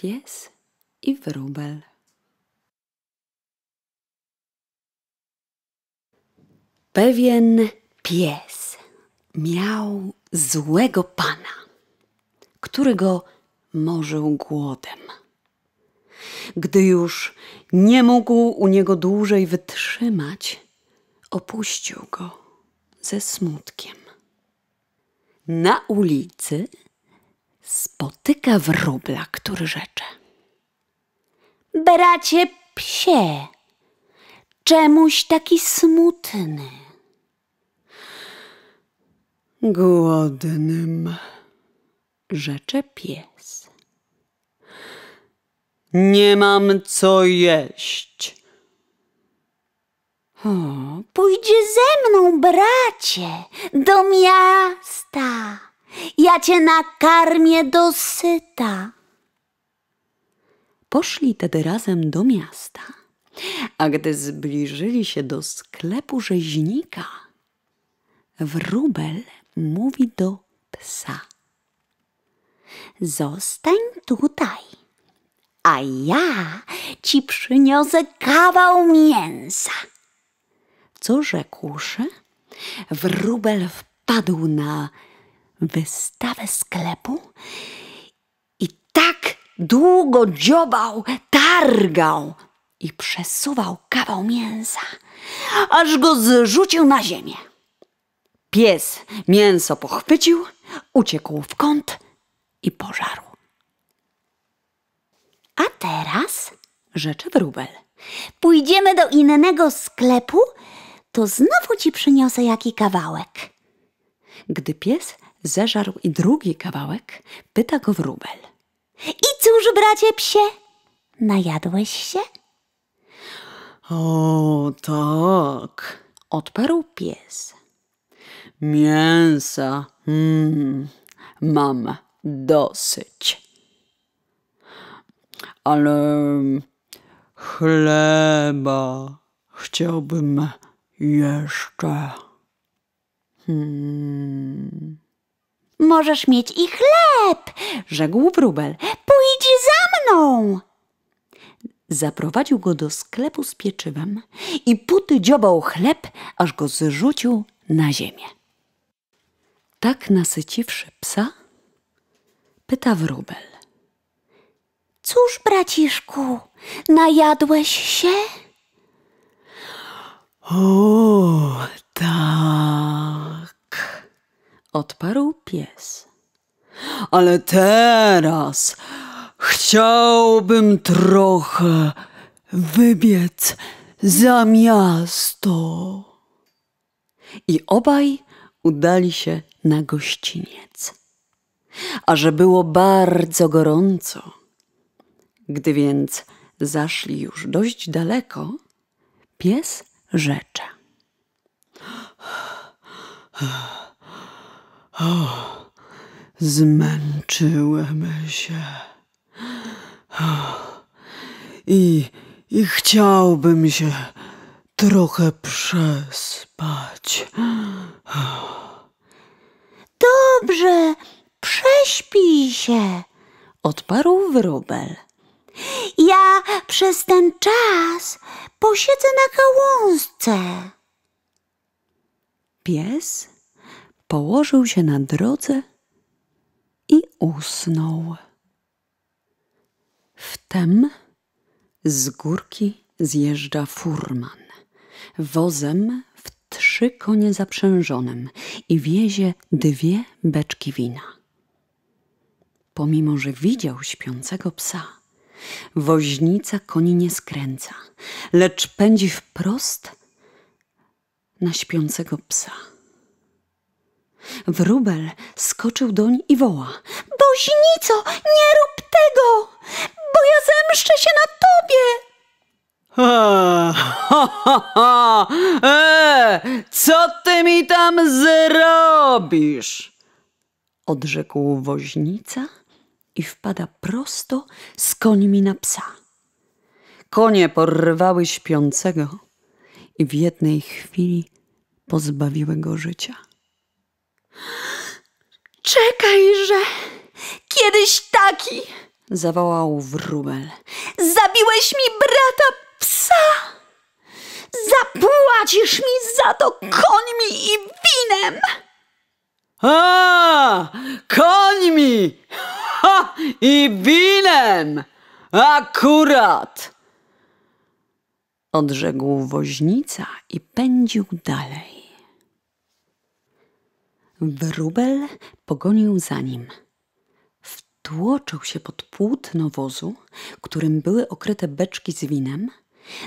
pies i wróbel. Pewien pies miał złego pana, który go morzył głodem. Gdy już nie mógł u niego dłużej wytrzymać, opuścił go ze smutkiem. Na ulicy spotyka wróbla, który rzecze. Bracie psie, czemuś taki smutny? Głodnym, rzecze pies. Nie mam co jeść. O, pójdzie ze mną, bracie, do miasta. Ja cię nakarmię do syta. Poszli tedy razem do miasta, a gdy zbliżyli się do sklepu rzeźnika, wróbel mówi do psa. Zostań tutaj, a ja ci przyniosę kawał mięsa. Co rzekłszy, wróbel wpadł na wystawę sklepu i tak długo dziobał, targał i przesuwał kawał mięsa, aż go zrzucił na ziemię. Pies mięso pochwycił, uciekł w kąt i pożarł. A teraz, rzeczy wróbel, pójdziemy do innego sklepu, to znowu ci przyniosę jaki kawałek. Gdy pies zeżarł i drugi kawałek, pyta go wróbel. I cóż, bracie psie, najadłeś się? O, tak, odparł pies. Mięsa, mm, mam dosyć. Ale chleba chciałbym jeszcze. Hmm możesz mieć i chleb, rzekł wróbel. Pójdź za mną! Zaprowadził go do sklepu z pieczywem i puty dziobał chleb, aż go zrzucił na ziemię. Tak nasyciwszy psa, pyta wróbel. Cóż, braciszku, najadłeś się? O, tak odparł pies. Ale teraz chciałbym trochę wybiec za miasto. I obaj udali się na gościniec. A że było bardzo gorąco, gdy więc zaszli już dość daleko, pies rzecze. O, zmęczyłem się. O, I, I chciałbym się trochę przespać. O. Dobrze, prześpij się, odparł wróbel. Ja przez ten czas posiedzę na gałązce. Pies położył się na drodze i usnął. Wtem z górki zjeżdża furman, wozem w trzy konie zaprzężonym i wiezie dwie beczki wina. Pomimo, że widział śpiącego psa, woźnica koni nie skręca, lecz pędzi wprost na śpiącego psa. Wróbel skoczył doń i woła: Boźnico, nie rób tego, bo ja zemszczę się na tobie! Ha, ha, ha, ha. E, co ty mi tam zrobisz? Odrzekł woźnica i wpada prosto z końmi na psa. Konie porwały śpiącego i w jednej chwili pozbawiły go życia. Czekajże, kiedyś taki, zawołał wróbel. Zabiłeś mi brata psa! Zapłacisz mi za to końmi i winem! A, końmi! Ha, I winem! Akurat! Odrzekł woźnica i pędził dalej. Wróbel pogonił za nim. Wtłoczył się pod płótno wozu, którym były okryte beczki z winem,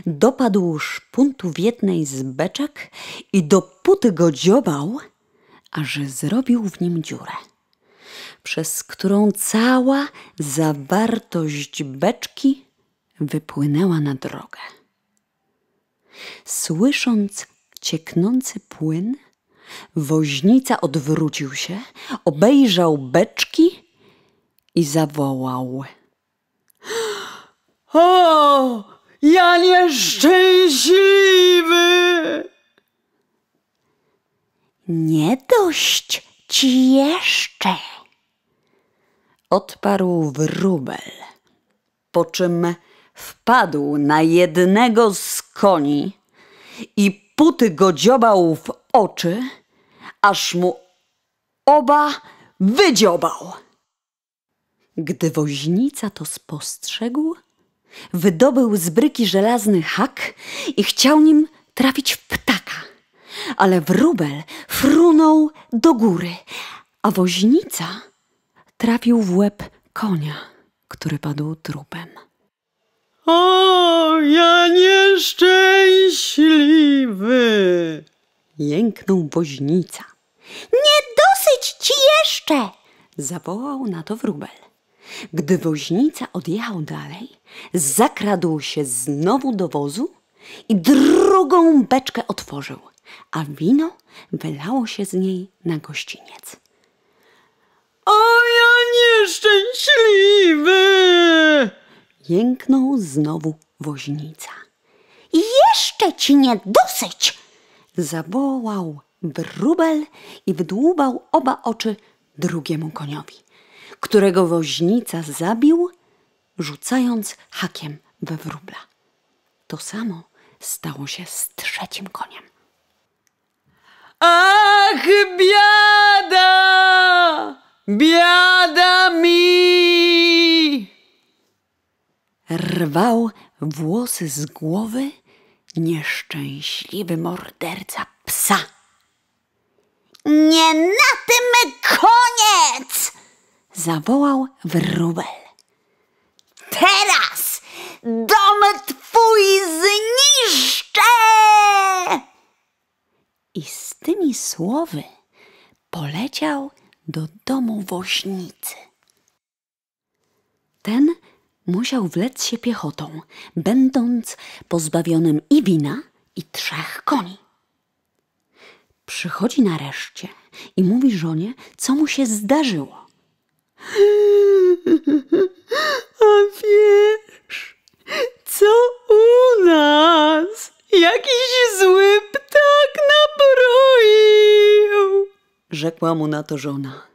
dopadł szpuntu w jednej z beczek i dopóty go dziobał, aż zrobił w nim dziurę, przez którą cała zawartość beczki wypłynęła na drogę. Słysząc cieknący płyn, Woźnica odwrócił się, obejrzał beczki i zawołał. O, ja nieszczęśliwy! Nie dość ci jeszcze, odparł wróbel, po czym wpadł na jednego z koni i puty go dziobał w oczy, aż mu oba wydziobał. Gdy woźnica to spostrzegł, wydobył z bryki żelazny hak i chciał nim trafić w ptaka, ale wróbel frunął do góry, a woźnica trafił w łeb konia, który padł trupem. O, ja nieszczęście! jęknął woźnica. Nie dosyć ci jeszcze! zawołał na to wróbel. Gdy woźnica odjechał dalej, zakradł się znowu do wozu i drugą beczkę otworzył, a wino wylało się z niej na gościniec. O ja nieszczęśliwy! jęknął znowu woźnica. Jeszcze ci nie dosyć! Zawołał wróbel i wydłubał oba oczy drugiemu koniowi, którego woźnica zabił, rzucając hakiem we wróbla. To samo stało się z trzecim koniem. Ach, biada! Biada mi! Rwał włosy z głowy Nieszczęśliwy morderca psa. Nie na tym koniec! zawołał wróbel. Teraz dom twój zniszczę! I z tymi słowy poleciał do domu woźnicy. Ten musiał wlec się piechotą, będąc pozbawionym i wina, i trzech koni. Przychodzi nareszcie i mówi żonie, co mu się zdarzyło. A wiesz, co u nas? Jakiś zły ptak nabroił! Rzekła mu na to żona.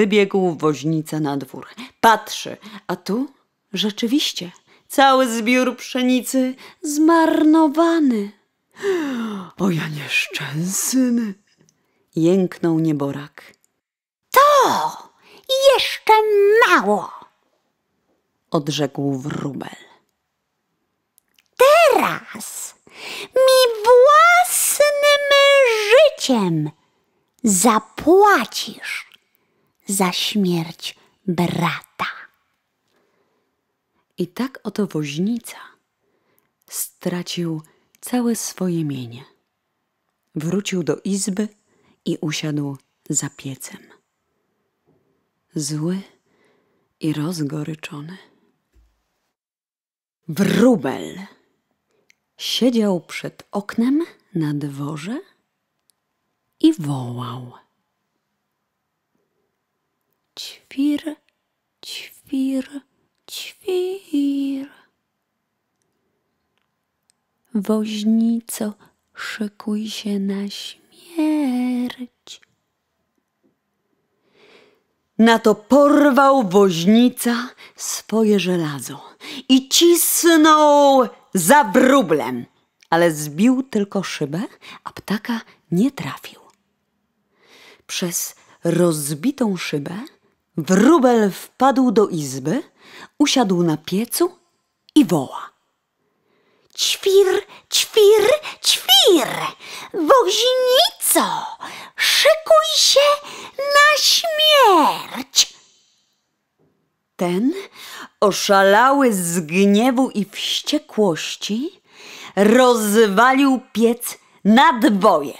wybiegł woźnica na dwór. Patrzy, a tu rzeczywiście cały zbiór pszenicy zmarnowany. O ja nieszczęsny! Jęknął nieborak. To jeszcze mało! Odrzekł wróbel. Teraz mi własnym życiem zapłacisz za śmierć brata. I tak oto woźnica stracił całe swoje mienie. Wrócił do izby i usiadł za piecem. Zły i rozgoryczony. Wróbel siedział przed oknem na dworze i wołał ćwir, ćwir, ćwir. Woźnico, szykuj się na śmierć. Na to porwał woźnica swoje żelazo i cisnął za wróblem, ale zbił tylko szybę, a ptaka nie trafił. Przez rozbitą szybę Wróbel wpadł do izby, usiadł na piecu i woła. Ćwir, ćwir, ćwir! Woźnico, szykuj się na śmierć! Ten, oszalały z gniewu i wściekłości, rozwalił piec na dwoje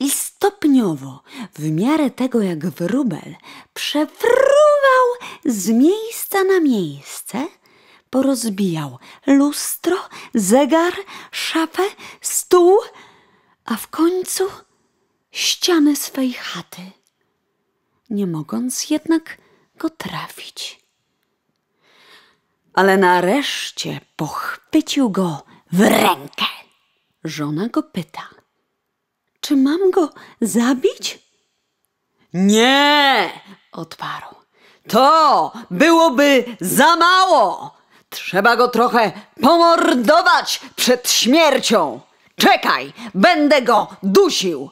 i stopniowo, w miarę tego jak wróbel przewrówał z miejsca na miejsce, porozbijał lustro, zegar, szafę, stół, a w końcu ściany swej chaty, nie mogąc jednak go trafić. Ale nareszcie pochwycił go w rękę. Żona go pyta – czy mam go zabić? Nie! odparł. To byłoby za mało! Trzeba go trochę pomordować przed śmiercią! Czekaj, będę go dusił!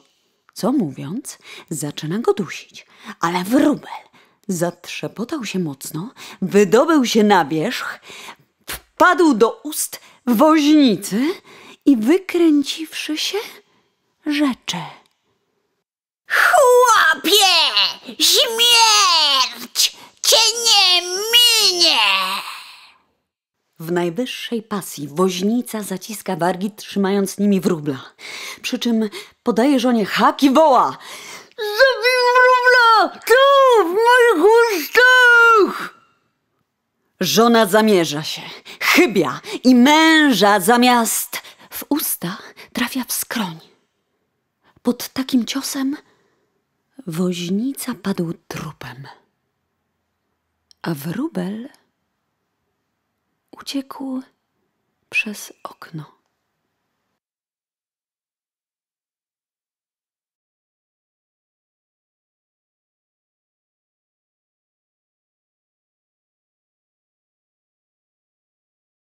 Co mówiąc, zaczyna go dusić, ale wróbel zatrzepotał się mocno, wydobył się na wierzch, wpadł do ust woźnicy i wykręciwszy się, rzecze. Chłopie, śmierć cię nie minie! W najwyższej pasji woźnica zaciska wargi, trzymając nimi wróbla. Przy czym podaje żonie hak i woła. Zabij wróbla! Tu, w moich ustach! Żona zamierza się, chybia i męża zamiast w usta trafia w skroń. Pod takim ciosem woźnica padł trupem, a wróbel uciekł przez okno.